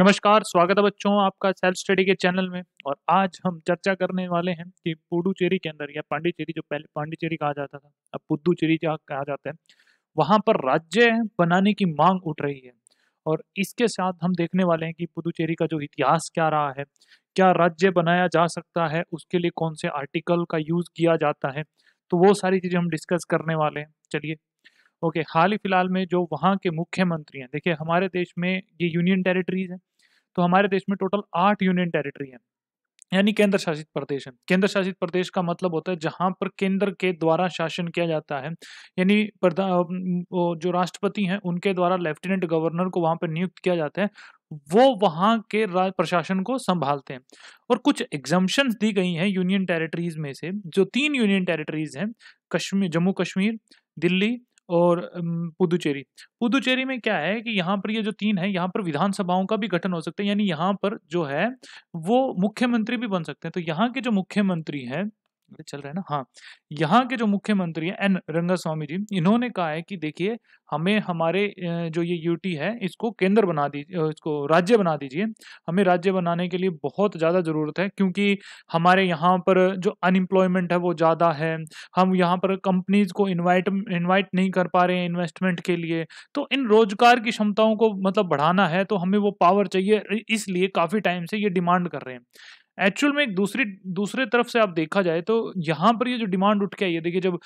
नमस्कार स्वागत है बच्चों आपका सेल्फ स्टडी के चैनल में और आज हम चर्चा करने वाले हैं कि पुडुचेरी के अंदर या पांडिचेरी जो पहले पांडिचेरी कहा जाता था अब पुदुचेरी कहा जाता है वहां पर राज्य बनाने की मांग उठ रही है और इसके साथ हम देखने वाले हैं कि पुदुचेरी का जो इतिहास क्या रहा है क्या राज्य बनाया जा सकता है उसके लिए कौन से आर्टिकल का यूज किया जाता है तो वो सारी चीज़ें हम डिस्कस करने वाले हैं चलिए ओके हाल ही फिलहाल में जो वहाँ के मुख्यमंत्री हैं देखिए हमारे देश में ये यूनियन टेरिटरीज हैं तो हमारे देश में टोटल आठ यूनियन टेरिटरी हैं यानी केंद्र शासित प्रदेश है केंद्र शासित प्रदेश का मतलब होता है जहां पर केंद्र के द्वारा शासन किया जाता है यानी जो राष्ट्रपति हैं उनके द्वारा लेफ्टिनेंट गवर्नर को वहां पर नियुक्त किया जाता है वो वहां के राज प्रशासन को संभालते हैं और कुछ एग्जाम्शन दी गई हैं यूनियन टेरिटरीज में से जो तीन यूनियन टेरिटरीज हैं कश्मीर जम्मू कश्मीर दिल्ली और पुदुचेरी पुदुचेरी में क्या है कि यहाँ पर ये यह जो तीन है यहाँ पर विधानसभाओं का भी गठन हो सकता है यानी यहाँ पर जो है वो मुख्यमंत्री भी बन सकते हैं तो यहाँ के जो मुख्यमंत्री हैं चल रहा है ना हाँ यहाँ के जो मुख्यमंत्री हैं एन रंगा स्वामी जी इन्होंने कहा है कि देखिए हमें हमारे जो ये यूटी है इसको केंद्र बना दीजिए इसको राज्य बना दीजिए हमें राज्य बनाने के लिए बहुत ज़्यादा ज़रूरत है क्योंकि हमारे यहाँ पर जो अनएम्प्लॉयमेंट है वो ज़्यादा है हम यहाँ पर कंपनीज को इनवाइट इनवाइट नहीं कर पा रहे हैं इन्वेस्टमेंट के लिए तो इन रोजगार की क्षमताओं को मतलब बढ़ाना है तो हमें वो पावर चाहिए इसलिए काफ़ी टाइम से ये डिमांड कर रहे हैं एक्चुअल में एक दूसरी दूसरे तरफ से आप देखा जाए तो यहाँ पर ये जो डिमांड उठ के आई है देखिए जब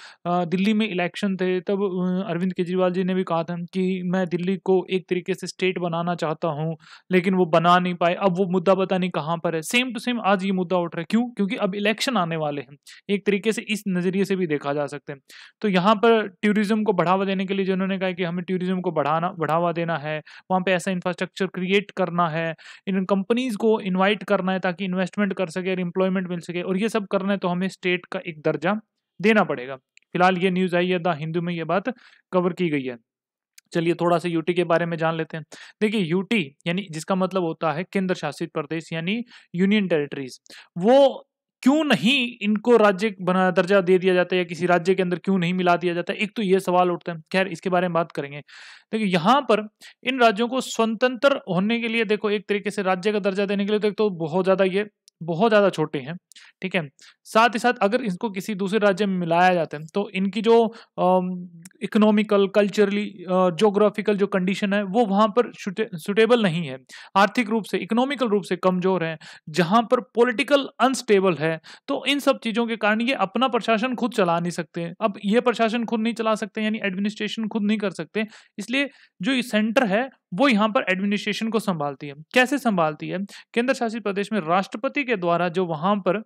दिल्ली में इलेक्शन थे तब अरविंद केजरीवाल जी ने भी कहा था कि मैं दिल्ली को एक तरीके से स्टेट बनाना चाहता हूँ लेकिन वो बना नहीं पाए अब वो मुद्दा पता नहीं कहाँ पर है सेम टू सेम आज ये मुद्दा उठ रहा है क्यों क्योंकि अब इलेक्शन आने वाले हैं एक तरीके से इस नज़रिए से भी देखा जा सकते हैं तो यहाँ पर टूरिज़्म को बढ़ावा देने के लिए जिन्होंने कहा कि हमें टूरिज़्म को बढ़ाना बढ़ावा देना है वहाँ पर ऐसा इंफ्रास्ट्रक्चर क्रिएट करना है इन कंपनीज़ को इन्वाइट करना है ताकि इन्वेस्ट इन्वेस्टमेंट कर सके और इम्प्लॉयमेंट मिल सके और ये सब करना है तो हमें स्टेट का एक दर्जा देना पड़ेगा फिलहाल ये न्यूज़ आई है द हिंदू में ये बात कवर की गई है चलिए थोड़ा सा यूटी के बारे में जान लेते हैं देखिए यूटी यानी जिसका मतलब होता है केंद्र शासित प्रदेश यानी यूनियन टेरिटरीज वो क्यों नहीं इनको राज्य बना दर्जा दे दिया जाता है या किसी राज्य के अंदर क्यों नहीं मिला दिया जाता है एक तो ये सवाल उठता है खैर इसके बारे में बात करेंगे देखिए यहाँ पर इन राज्यों को स्वतंत्र होने के लिए देखो एक तरीके से राज्य का दर्जा देने के लिए तो एक तो बहुत ज़्यादा ये बहुत ज़्यादा छोटे हैं ठीक है साथ ही साथ अगर इनको किसी दूसरे राज्य में मिलाया जाता है तो इनकी जो इकोनॉमिकल कल्चरली जोग्राफिकल जो कंडीशन है वो वहाँ पर सुटेबल नहीं है आर्थिक रूप से इकोनॉमिकल रूप से कमज़ोर हैं जहाँ पर पॉलिटिकल अनस्टेबल है तो इन सब चीज़ों के कारण ये अपना प्रशासन खुद चला नहीं सकते अब ये प्रशासन खुद नहीं चला सकते यानी एडमिनिस्ट्रेशन खुद नहीं कर सकते इसलिए जो सेंटर है वो यहाँ पर एडमिनिस्ट्रेशन को संभालती है कैसे संभालती है केंद्र शासित प्रदेश में राष्ट्रपति के द्वारा जो वहां पर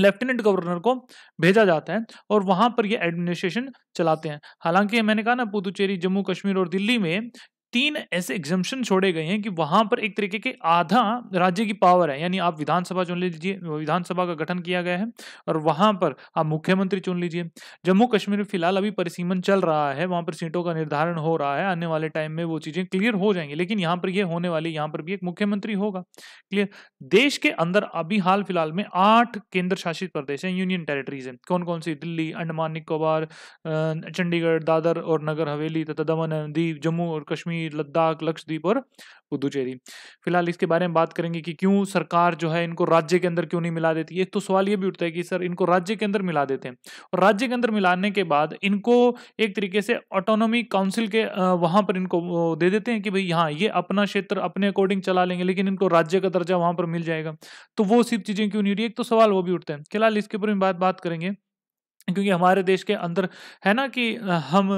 लेफ्टिनेंट गवर्नर को भेजा जाता है और वहां पर ये एडमिनिस्ट्रेशन चलाते हैं हालांकि मैंने कहा ना पुदुचेरी जम्मू कश्मीर और दिल्ली में तीन ऐसे एग्जामेशन छोड़े गए हैं कि वहां पर एक तरीके के आधा राज्य की पावर है यानी आप विधानसभा चुन लीजिए विधानसभा का गठन किया गया है और वहां पर आप मुख्यमंत्री चुन लीजिए जम्मू कश्मीर में फिलहाल अभी परिसीमन चल रहा है वहां पर सीटों का निर्धारण हो रहा है आने वाले टाइम में वो चीजें क्लियर हो जाएंगी लेकिन यहाँ पर यह होने वाली यहाँ पर भी एक मुख्यमंत्री होगा क्लियर देश के अंदर अभी हाल फिलहाल में आठ केंद्र शासित प्रदेश हैं यूनियन टेरिटरीज हैं कौन कौन सी दिल्ली अंडमान निकोबार चंडीगढ़ दादर और नगर हवेली तथा दमन दीव जम्मू और कश्मीर कश्मीर लद्दाख लक्षद्वीप और पुदुचेरी फिलहाल इसके बारे में बात करेंगे कि क्यों सरकार जो है इनको राज्य के अंदर क्यों नहीं मिला देती एक तो सवाल ये भी उठता है कि सर इनको राज्य के अंदर मिला देते हैं और राज्य के अंदर मिलाने के बाद इनको एक तरीके से ऑटोनॉमी काउंसिल के वहाँ पर इनको दे देते हैं कि भाई हाँ ये अपना क्षेत्र अपने अकॉर्डिंग चला लेंगे लेकिन इनको राज्य का दर्जा वहाँ पर मिल जाएगा तो वो सिर्फ चीज़ें क्यों नहीं उठी एक तो सवाल वो भी उठते हैं फिलहाल इसके ऊपर बात बात करेंगे क्योंकि हमारे देश के अंदर है ना कि हम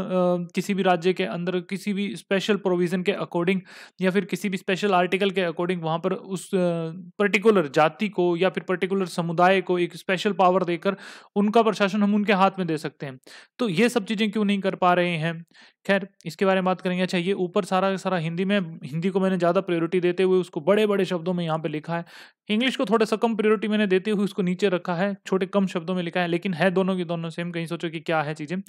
किसी भी राज्य के अंदर किसी भी स्पेशल प्रोविज़न के अकॉर्डिंग या फिर किसी भी स्पेशल आर्टिकल के अकॉर्डिंग वहाँ पर उस पर्टिकुलर जाति को या फिर पर्टिकुलर समुदाय को एक स्पेशल पावर देकर उनका प्रशासन हम उनके हाथ में दे सकते हैं तो ये सब चीज़ें क्यों नहीं कर पा रहे हैं खैर इसके बारे में बात करेंगे अच्छा ये ऊपर सारा सारा हिंदी में हिंदी को मैंने ज़्यादा प्रायोरिटी देते हुए उसको बड़े बड़े शब्दों में यहाँ पे लिखा है इंग्लिश को थोड़ा सा कम प्रायोरिटी मैंने देते हुए उसको नीचे रखा है छोटे कम शब्दों में लिखा है लेकिन है दोनों की दोनों दोनों सेम कहीं सोचो कि क्या है चीज़ें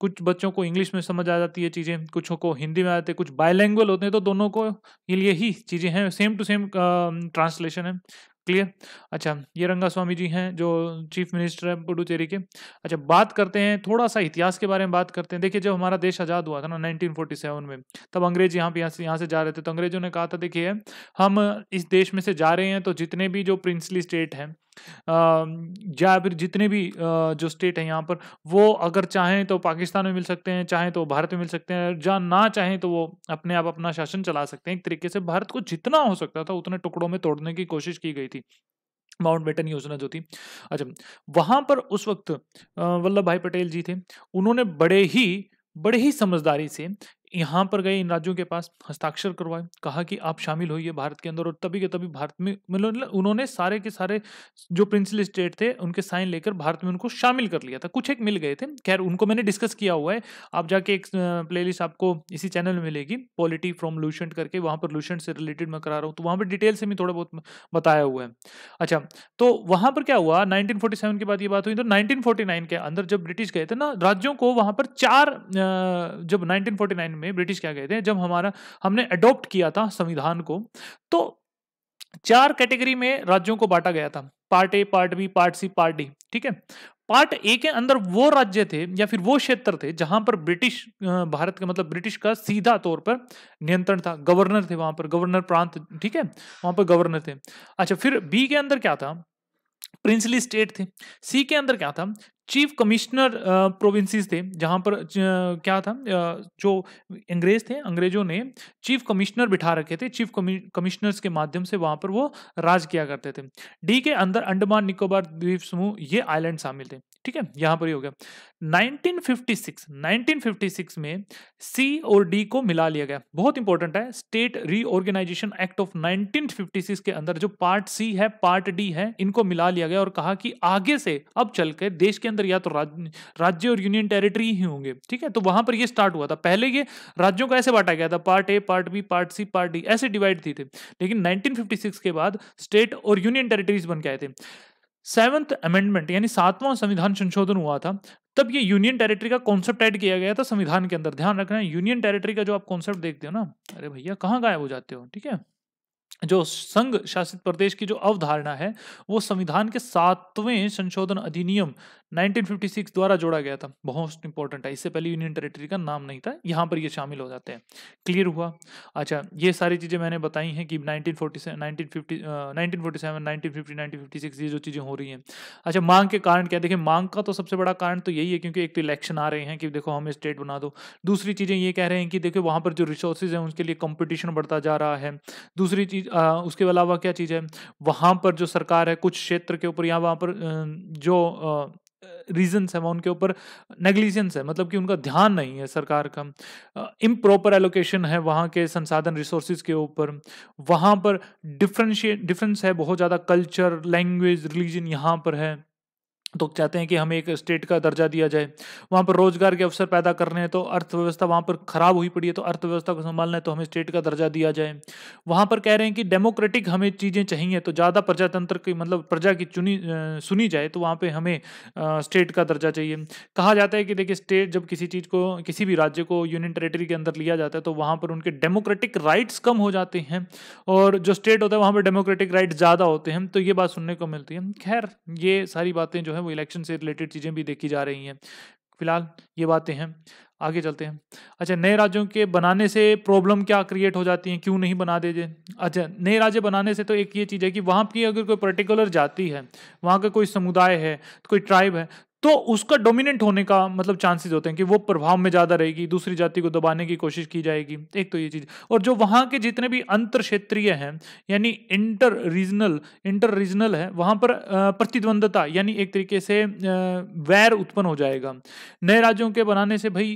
कुछ बच्चों को इंग्लिश में समझ आ जाती है चीज़ें कुछ को हिंदी में आ जाती है कुछ बायलैंग्वेल होते हैं तो दोनों को के लिए ही चीज़ें हैं सेम टू सेम ट्रांसलेशन है क्लियर अच्छा ये रंगा स्वामी जी हैं जो चीफ मिनिस्टर है पुडुचेरी के अच्छा बात करते हैं थोड़ा सा इतिहास के बारे में बात करते हैं देखिए जब हमारा देश आज़ाद हुआ था ना 1947 में तब अंग्रेज यहाँ पे यहाँ से यहाँ से जा रहे थे तो अंग्रेजों ने कहा था देखिए हम इस देश में से जा रहे हैं तो जितने भी जो प्रिंसली स्टेट हैं या फिर जितने भी जो स्टेट हैं यहाँ पर वो अगर चाहें तो पाकिस्तान में मिल सकते हैं चाहें तो भारत में मिल सकते हैं या ना चाहें तो वो अपने आप अपना शासन चला सकते हैं एक तरीके से भारत को जितना हो सकता था उतने टुकड़ों में तोड़ने की कोशिश की गई थी माउंट बेटन योजना जो थी अच्छा वहां पर उस वक्त वल्लभ भाई पटेल जी थे उन्होंने बड़े ही बड़े ही समझदारी से यहाँ पर गए इन राज्यों के पास हस्ताक्षर करवाए कहा कि आप शामिल होइए भारत के अंदर और तभी के तभी भारत में मतलब उन्होंने सारे के सारे जो प्रिंसिपल स्टेट थे उनके साइन लेकर भारत में उनको शामिल कर लिया था कुछ एक मिल गए थे खैर उनको मैंने डिस्कस किया हुआ है आप जाके एक प्लेलिस्ट आपको इसी चैनल में मिलेगी पॉलिटी फ्रॉम लूशेंट करके वहाँ पर लूशेंट से रिलेटेड मैं करा रहा हूँ तो वहाँ पर डिटेल से भी थोड़ा बहुत बताया हुआ है अच्छा तो वहाँ पर क्या हुआ नाइनटीन के बाद ये बात हुई तो नाइनटीन के अंदर जब ब्रिटिश गए थे ना राज्यों को वहाँ पर चार जब नाइनटीन में में ब्रिटिश क्या कहते हैं जब हमारा हमने अडोप्ट किया था संविधान को तो चार कैटेगरी में राज्यों को बांटा गया था part A part B part C part D ठीक है पार्ट ए के अंदर वो राज्य थे या फिर वो क्षेत्र थे जहां पर ब्रिटिश भारत के मतलब ब्रिटिश का सीधा तौर पर नियंत्रण था गवर्नर थे वहां पर गवर्नर प्रांत ठीक है वहां पर गवर्नर थे अच्छा फिर बी के अंदर क्या था प्रिंसली स्टेट थे सी के अंदर क्या था चीफ कमिश्नर प्रोविंसेस थे जहाँ पर क्या था जो अंग्रेज थे अंग्रेजों ने चीफ कमिश्नर बिठा रखे थे चीफ कमिश्नर्स के माध्यम से वहाँ पर वो राज किया करते थे डी के अंदर अंडमान निकोबार द्वीप समूह ये आइलैंड शामिल थे ठीक है यहां पर ही हो गया 1956 1956 में सी और डी को मिला लिया गया बहुत इंपॉर्टेंट है स्टेट रीऑर्गेनाइजेशन एक्ट ऑफ 1956 के अंदर जो पार्ट सी है पार्ट डी है इनको मिला लिया गया और कहा कि आगे से अब चल के देश के अंदर या तो राज्य राज्य और यूनियन टेरिटरी ही होंगे ठीक है तो वहां पर यह स्टार्ट हुआ था पहले ये राज्यों को ऐसे बांटा गया था part A part B part C part D ऐसे डिवाइड थी थे लेकिन नाइनटीन के बाद स्टेट और यूनियन टेरिटरीज बन के आए थे सेवंथ अमेंडमेंट यानी सातवां संविधान संशोधन हुआ था तब ये यूनियन टेरिटरी का कॉन्सेप्ट ऐड किया गया था संविधान के अंदर ध्यान रखना है यूनियन टेरिटरी का जो आप कॉन्सेप्ट देखते हो ना अरे भैया कहाँ गायब हो जाते हो ठीक है जो संघ शासित प्रदेश की जो अवधारणा है वो संविधान के सातवें संशोधन अधिनियम 1956 द्वारा जोड़ा गया था बहुत इंपॉर्टेंट है इससे पहले यूनियन टेरिटरी का नाम नहीं था यहाँ पर ये शामिल हो जाते हैं क्लियर हुआ अच्छा ये सारी चीज़ें मैंने बताई हैं कि 1947 1950 1947 1950 1956 ये जो चीज़ें हो रही हैं अच्छा मांग के कारण क्या देखिए मांग का तो सबसे बड़ा कारण तो यही है क्योंकि एक तो इलेक्शन आ रहे हैं कि देखो हमें स्टेट बना दो दूसरी चीज़ें ये कह रहे हैं कि देखो वहाँ पर जो रिसोर्सेज हैं उनके लिए कॉम्पिटिशन बढ़ता जा रहा है दूसरी चीज़ चीज उसके अलावा क्या चीज़ है वहाँ पर जो सरकार है कुछ क्षेत्र के ऊपर या वहाँ पर जो रीजन्स हैं वह उनके ऊपर नेग्लिजेंस है मतलब कि उनका ध्यान नहीं है सरकार का इम प्रॉपर एलोकेशन है वहाँ के संसाधन रिसोर्सेज के ऊपर वहाँ पर डिफ्रेंशिए डिफरेंस है बहुत ज़्यादा कल्चर लैंग्वेज रिलीजन यहाँ पर है तो चाहते हैं कि हमें एक स्टेट का दर्जा दिया जाए वहाँ पर रोजगार के अवसर पैदा करने हैं तो अर्थव्यवस्था वहाँ पर खराब हुई पड़ी है तो अर्थव्यवस्था को संभालना है तो हमें स्टेट का दर्जा दिया जाए वहाँ पर कह रहे हैं कि डेमोक्रेटिक हमें चीज़ें चाहिए तो ज़्यादा प्रजातंत्र की मतलब प्रजा की चुनी सुनी जाए तो वहाँ पर हमें स्टेट का दर्जा चाहिए कहा जाता है कि देखिए स्टेट जब किसी चीज़ को किसी भी राज्य को यूनियन टेरेटरी के अंदर लिया जाता है तो वहाँ पर उनके डेमोक्रेटिक राइट्स कम हो जाते हैं और जो स्टेट होता है वहाँ पर डेमोक्रेटिक राइट्स ज़्यादा होते हैं तो ये बात सुनने को मिलती है खैर ये सारी बातें जो है वो इलेक्शन से रिलेटेड चीज़ें भी देखी जा रही हैं फिलहाल ये बातें हैं आगे चलते हैं अच्छा नए राज्यों के बनाने से प्रॉब्लम क्या क्रिएट हो जाती है क्यों नहीं बना दे अच्छा नए राज्य बनाने से तो एक ये चीज़ है कि वहाँ की अगर कोई पर्टिकुलर जाति है वहाँ का कोई समुदाय है कोई ट्राइब है तो उसका डोमिनेंट होने का मतलब चांसेस होते हैं कि वो प्रभाव में ज़्यादा रहेगी दूसरी जाति को दबाने की कोशिश की जाएगी एक तो ये चीज़ और जो वहाँ के जितने भी अंतर क्षेत्रीय हैं यानी इंटर रीजनल इंटर रीजनल है वहाँ पर प्रतिद्वंदता यानी एक तरीके से वैर उत्पन्न हो जाएगा नए राज्यों के बनाने से भाई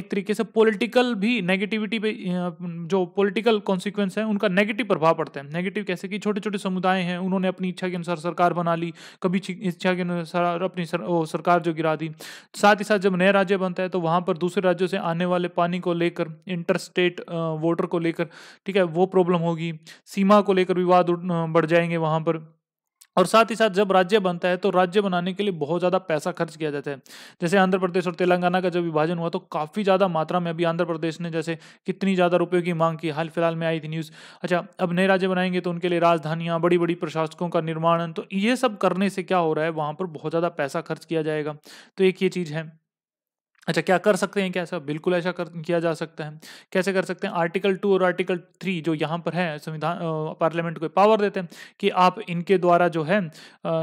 एक तरीके से पोलिटिकल भी नेगेटिविटी पे जो पोलिटिकल कॉन्सिक्वेंस है उनका नेगेटिव प्रभाव पड़ता है नेगेटिव कैसे कि छोटे छोटे समुदाय हैं उन्होंने अपनी इच्छा के अनुसार सरकार बना ली कभी इच्छा के अनुसार अपनी सर, ओ, सर, सरकार जो गिरा दी साथ ही साथ जब नया राज्य बनता है तो वहाँ पर दूसरे राज्यों से आने वाले पानी को लेकर इंटर स्टेट वोटर को लेकर ठीक है वो प्रॉब्लम होगी सीमा को लेकर विवाद बढ़ जाएंगे वहाँ पर और साथ ही साथ जब राज्य बनता है तो राज्य बनाने के लिए बहुत ज़्यादा पैसा खर्च किया जाता है जैसे आंध्र प्रदेश और तेलंगाना का जब विभाजन हुआ तो काफ़ी ज़्यादा मात्रा में अभी आंध्र प्रदेश ने जैसे कितनी ज़्यादा रुपये की मांग की हाल फिलहाल में आई थी न्यूज़ अच्छा अब नए राज्य बनाएंगे तो उनके लिए राजधानियाँ बड़ी बड़ी प्रशासकों का निर्माण तो ये सब करने से क्या हो रहा है वहाँ पर बहुत ज़्यादा पैसा खर्च किया जाएगा तो एक ये चीज़ है अच्छा क्या कर सकते हैं कैसा बिल्कुल ऐसा कर किया जा सकता है कैसे कर सकते हैं आर्टिकल टू और आर्टिकल थ्री जो यहाँ पर है संविधान पार्लियामेंट को पावर देते हैं कि आप इनके द्वारा जो है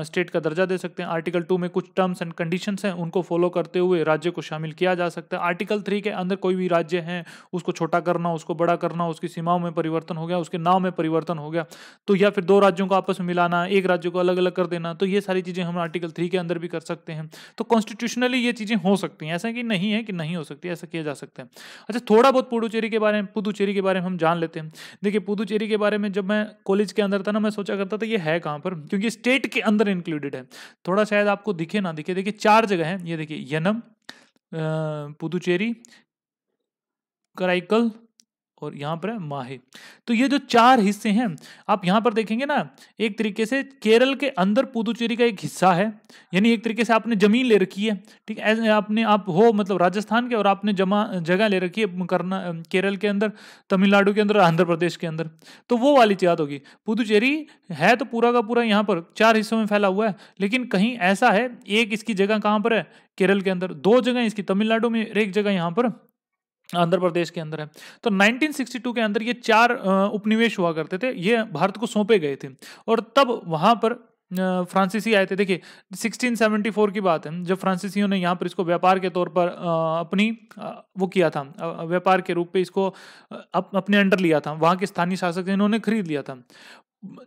स्टेट का दर्जा दे सकते हैं आर्टिकल टू में कुछ टर्म्स एंड कंडीशन हैं उनको फॉलो करते हुए राज्य को शामिल किया जा सकता है आर्टिकल थ्री के अंदर कोई भी राज्य है उसको छोटा करना उसको बड़ा करना उसकी सीमाओं में परिवर्तन हो गया उसके नाव में परिवर्तन हो गया तो या फिर दो राज्यों को आपस में मिलाना एक राज्य को अलग अलग कर देना तो ये सारी चीज़ें हम आर्टिकल थ्री के अंदर भी कर सकते हैं तो कॉन्स्टिट्यूशनली ये चीज़ें हो सकती हैं ऐसा कि नहीं है कि नहीं हो सकती ऐसा किया जा सकता है अच्छा थोड़ा बहुत पुडुचेरी के बारे में पुदुचेरी के बारे में हम जान लेते हैं देखिए पुदुचेरी के बारे में जब मैं कॉलेज के अंदर था ना मैं सोचा करता था ये है कहाँ पर क्योंकि स्टेट के अंदर इंक्लूडेड है थोड़ा शायद आपको दिखे ना दिखे देखिए चार जगह है ये देखिए यनम पुदुचेरी कराइकल और यहाँ पर है माहे तो ये जो चार हिस्से हैं आप यहाँ पर देखेंगे ना एक तरीके से केरल के अंदर पुदुचेरी का एक हिस्सा है यानी एक तरीके से आपने ज़मीन ले रखी है ठीक है आपने आप हो मतलब राजस्थान के और आपने जमा जगह ले रखी है करना केरल के अंदर तमिलनाडु के अंदर आंध्र प्रदेश के अंदर तो वो वाली चीज होगी पुदुचेरी है तो पूरा का पूरा यहाँ पर चार हिस्सों में फैला हुआ है लेकिन कहीं ऐसा है एक इसकी जगह कहाँ पर है केरल के अंदर दो जगह इसकी तमिलनाडु में एक जगह यहाँ पर आंध्र प्रदेश के अंदर है तो 1962 के अंदर ये चार उपनिवेश हुआ करते थे ये भारत को सौंपे गए थे और तब वहां पर फ्रांसीसी आए थे देखिए 1674 की बात है जब फ्रांसीसियों ने यहाँ पर इसको व्यापार के तौर पर अपनी वो किया था व्यापार के रूप पे इसको अपने अंडर लिया था वहाँ के स्थानीय शासक इन्होंने खरीद लिया था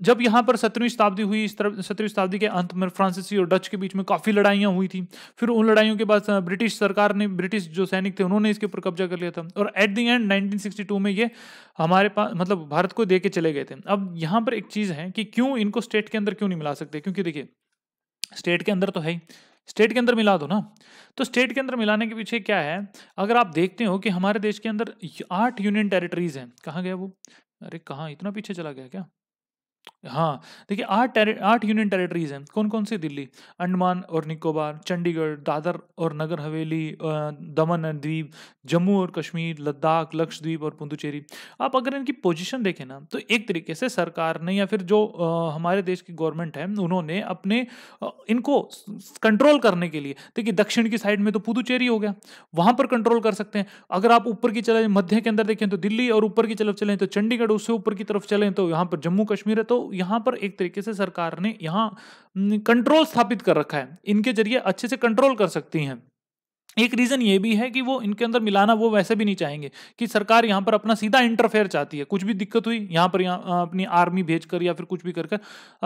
जब यहाँ पर सत्रहवीं शताब्दी हुई इस तरफ सत्रहवीं शताब्दी के अंत में फ्रांसीसी और डच के बीच में काफ़ी लड़ाइयाँ हुई थी फिर उन लड़ाइयों के बाद ब्रिटिश सरकार ने ब्रिटिश जो सैनिक थे उन्होंने इसके ऊपर कब्जा कर लिया था और एट दी एंड 1962 में ये हमारे पास मतलब भारत को दे के चले गए थे अब यहाँ पर एक चीज़ है कि क्यों इनको स्टेट के अंदर क्यों नहीं मिला सकते क्योंकि देखिए स्टेट के अंदर तो है ही स्टेट के अंदर मिला दो ना तो स्टेट के अंदर मिलाने के पीछे क्या है अगर आप देखते हो कि हमारे देश के अंदर आठ यूनियन टेरिटरीज हैं कहाँ गया वो अरे कहाँ इतना पीछे चला गया क्या हाँ देखिए आठ टेरि आठ यूनियन टेरिटरीज हैं कौन कौन सी दिल्ली अंडमान और निकोबार चंडीगढ़ दादर और नगर हवेली दमन द्वीप जम्मू और कश्मीर लद्दाख लक्षद्वीप और पुदुचेरी आप अगर इनकी पोजीशन देखें ना तो एक तरीके से सरकार ने या फिर जो हमारे देश की गवर्नमेंट है उन्होंने अपने इनको कंट्रोल करने के लिए देखिए दक्षिण की साइड में तो पुदुचेरी हो गया वहाँ पर कंट्रोल कर सकते हैं अगर आप ऊपर की चले मध्य के अंदर देखें तो दिल्ली और ऊपर की तरफ चलें तो चंडीगढ़ उससे ऊपर की तरफ चलें तो यहाँ पर जम्मू कश्मीर है तो तो यहाँ पर एक तरीके से सरकार ने यहाँ कंट्रोल स्थापित कर रखा है इनके जरिए अच्छे से कंट्रोल कर सकती हैं एक रीज़न ये भी है कि वो इनके अंदर मिलाना वो वैसे भी नहीं चाहेंगे कि सरकार यहाँ पर अपना सीधा इंटरफेयर चाहती है कुछ भी दिक्कत हुई यहाँ पर यहाँ अपनी आर्मी भेजकर या फिर कुछ भी कर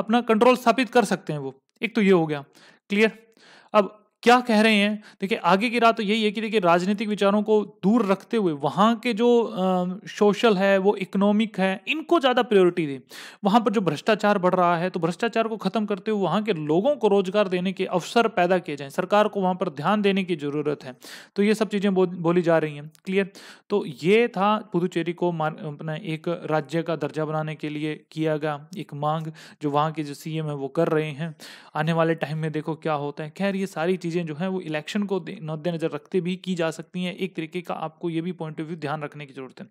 अपना कंट्रोल स्थापित कर सकते हैं वो एक तो ये हो गया क्लियर अब क्या कह रहे हैं देखिए आगे की राह तो यही है कि देखिए राजनीतिक विचारों को दूर रखते हुए वहाँ के जो सोशल है वो इकोनॉमिक है इनको ज़्यादा प्रायोरिटी दें वहाँ पर जो भ्रष्टाचार बढ़ रहा है तो भ्रष्टाचार को ख़त्म करते हुए वहाँ के लोगों को रोजगार देने के अवसर पैदा किए जाएं सरकार को वहाँ पर ध्यान देने की ज़रूरत है तो ये सब चीज़ें बो, बोली जा रही हैं क्लियर तो ये था पुदुचेरी को अपना एक राज्य का दर्जा बनाने के लिए किया गया एक मांग जो वहाँ के जो सीएम है वो कर रहे हैं आने वाले टाइम में देखो क्या होता है खैर ये सारी चीज़ें जो हैं वो इलेक्शन को मद्देनज़र रखते भी की जा सकती हैं एक तरीके का आपको ये भी पॉइंट ऑफ व्यू ध्यान रखने की ज़रूरत है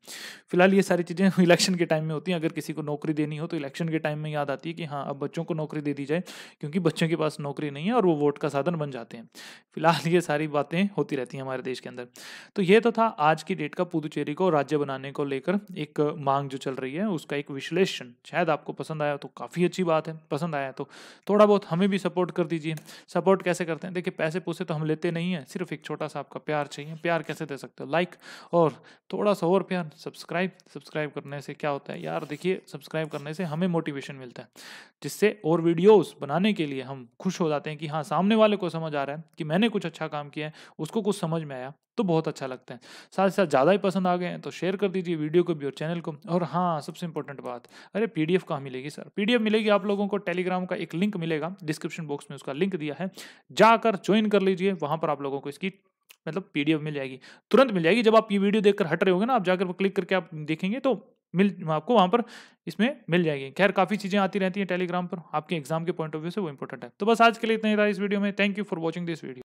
फिलहाल ये सारी चीज़ें इलेक्शन के टाइम में होती हैं अगर किसी को नौकरी देनी हो तो इलेक्शन के टाइम में याद आती है कि हाँ अब बच्चों को नौकरी दे दी जाए क्योंकि बच्चों के पास नौकरी नहीं है और वो वोट का साधन बन जाते हैं फिलहाल ये सारी बातें होती रहती हैं हमारे देश के अंदर तो ये तो था आज की डेट का पुदुचेरी को राज्य बनाने को लेकर एक मांग जो चल रही है उसका एक विश्लेषण शायद आपको पसंद आया तो काफ़ी अच्छी बात है पसंद आया तो थोड़ा बहुत हमें भी सपोर्ट कर दीजिए सपोर्ट कैसे करते हैं देखिए पैसे पूछे तो हम लेते नहीं हैं सिर्फ एक छोटा सा आपका प्यार चाहिए प्यार कैसे दे सकते हो लाइक और थोड़ा सा और प्यार सब्सक्राइब सब्सक्राइब करने से क्या होता है यार देखिए सब्सक्राइब करने से हमें मोटिवेशन मिलता है जिससे और वीडियोस बनाने के लिए हम खुश हो जाते हैं कि हाँ सामने वाले को समझ आ रहा है कि मैंने कुछ अच्छा काम किया है उसको कुछ समझ में आया तो बहुत अच्छा लगता है साथ ही साथ ज़्यादा ही पसंद आ गए हैं तो शेयर कर दीजिए वीडियो को भी और चैनल को और हाँ सबसे इंपॉर्टेंट बात अरे पी डी कहाँ मिलेगी सर पी मिलेगी आप लोगों को टेलीग्राम का एक लिंक मिलेगा डिस्क्रिप्शन बॉक्स में उसका लिंक दिया है जाकर ज्वाइन कर लीजिए वहाँ पर आप लोगों को इसकी मतलब पीडीएफ मिल जाएगी तुरंत मिल जाएगी जब आप ये वीडियो देखकर हट रहे होंगे ना आप जाकर क्लिक करके आप देखेंगे तो मिल आपको वहाँ पर इसमें मिल जाएगी खैर काफ़ी चीज़ें आती रहती हैं टेलीग्राम पर आपके एग्जाम के पॉइंट ऑफ व्यू से वो इंपॉर्टेंट है तो बस आज के लिए इतना ही था इस वीडियो में thank you for watching this video